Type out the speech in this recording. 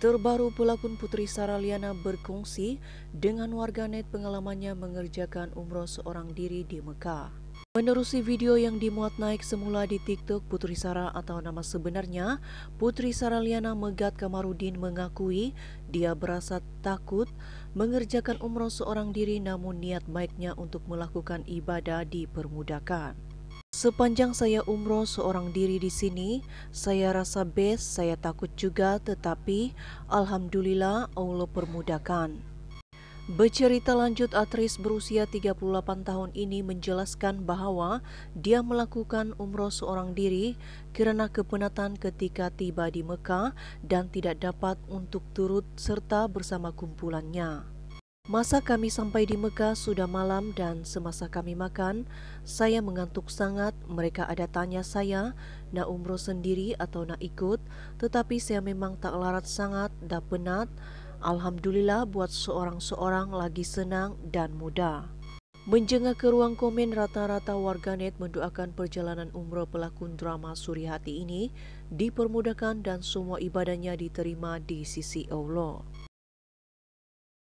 Terbaru pelakon pun Putri Liana berkongsi dengan warganet pengalamannya mengerjakan umroh seorang diri di Mekah. Menerusi video yang dimuat naik semula di TikTok, Putri Sarah atau nama sebenarnya Putri Liana Megat Kamarudin mengakui dia berasa takut mengerjakan umroh seorang diri namun niat baiknya untuk melakukan ibadah dipermudahkan. Sepanjang saya umroh seorang diri di sini, saya rasa best, saya takut juga, tetapi alhamdulillah Allah permudahkan. Bercerita lanjut aktris berusia 38 tahun ini menjelaskan bahwa dia melakukan umroh seorang diri karena kepenatan ketika tiba di Mekah dan tidak dapat untuk turut serta bersama kumpulannya. Masa kami sampai di Mekah sudah malam dan semasa kami makan, saya mengantuk sangat. Mereka ada tanya saya, nak umroh sendiri atau nak ikut, tetapi saya memang tak larat sangat dan penat. Alhamdulillah buat seorang-seorang lagi senang dan mudah. Menjengah ke ruang komen rata-rata warganet mendoakan perjalanan umroh pelakon drama suri hati ini dipermudahkan dan semua ibadahnya diterima di sisi Allah.